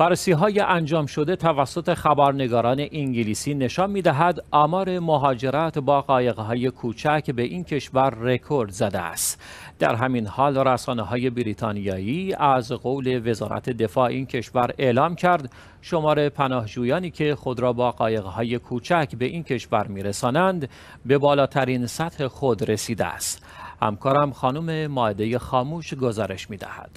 بررسی های انجام شده توسط خبرنگاران انگلیسی نشان می دهد آمار مهاجرت با های کوچک به این کشور رکورد زده است. در همین حال رسانه های بریتانیایی از قول وزارت دفاع این کشور اعلام کرد شمار پناهجویانی که خود را با های کوچک به این کشور می رسانند به بالاترین سطح خود رسیده است. همکارم خانم ماده خاموش گزارش می دهد.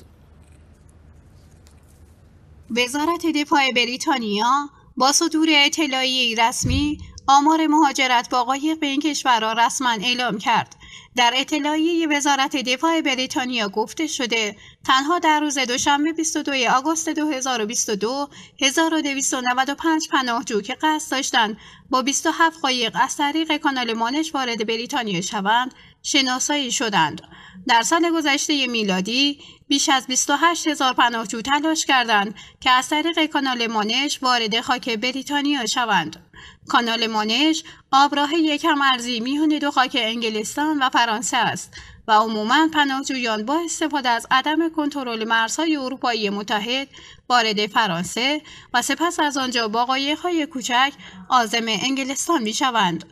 وزارت دفاع بریتانیا با صدور اطلاعیه رسمی آمار مهاجرت قایق به این را رسما اعلام کرد در اطلاعیه وزارت دفاع بریتانیا گفته شده تنها در روز دوشنبه 22 آگوست 2022 1295 پناهجو که قصد داشتند با 27 قایق از طریق کانال مانش وارد بریتانیا شوند شناسایی شدند در سال گذشته میلادی بیش از 28 هزار پناهجو تلاش کردند که از طریق کانال مانش وارد خاک بریتانیا شوند کانال مانش آبراه یکم ارزی میان دو خاک انگلستان و فرانسه است و عموما پناهجویان با استفاده از عدم کنترل مرزهای اروپایی متحد وارد فرانسه و سپس از آنجا با قایقهای کوچک عازم انگلستان میشوند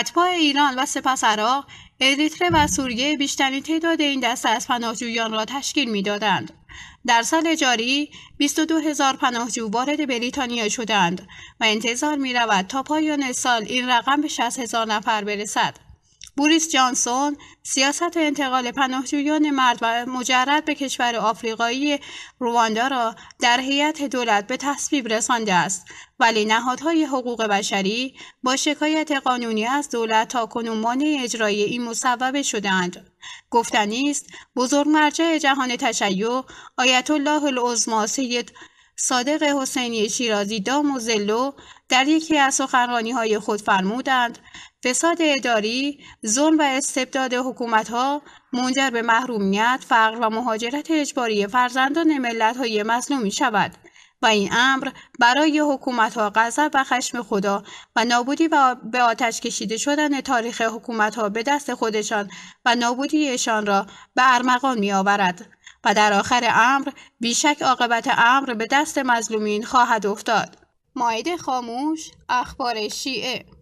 اتباع ایران و سپس عراق اریتره و سوریه بیشترین تعداد این دسته از پناهجویان را تشکیل میدادند در سال جاری 22 هزار پناهجو وارد بریتانیا شدند و انتظار می رود تا پایان سال این رقم به 60 هزار نفر برسد. بوریس جانسون سیاست انتقال پناهجویان مرد و مجرد به کشور آفریقایی رواندا را در هیئت دولت به تصویب رسانده است ولی نهادهای حقوق بشری با شکایت قانونی از دولت تا کنون مانع اجرای این مصوبه شدهاند گفتنی است بزرگ مرجع جهان تشیع آیت الله العظما سید صادق حسینی شیرازی دام و زلو در یکی از سخنرانی های خود فرمودند فساد اداری، ظلم و استبداد ها منجر به محرومیت، فقر و مهاجرت اجباری فرزندان ملت های مظلومی شود و این امر برای ها غضب و خشم خدا و نابودی و به آتش کشیده شدن تاریخ ها به دست خودشان و نابودیشان را به ارمغان می آورد. و در آخر امر بیشک عاقبت امر به دست مظلومین خواهد افتاد مایده خاموش اخبار شیعه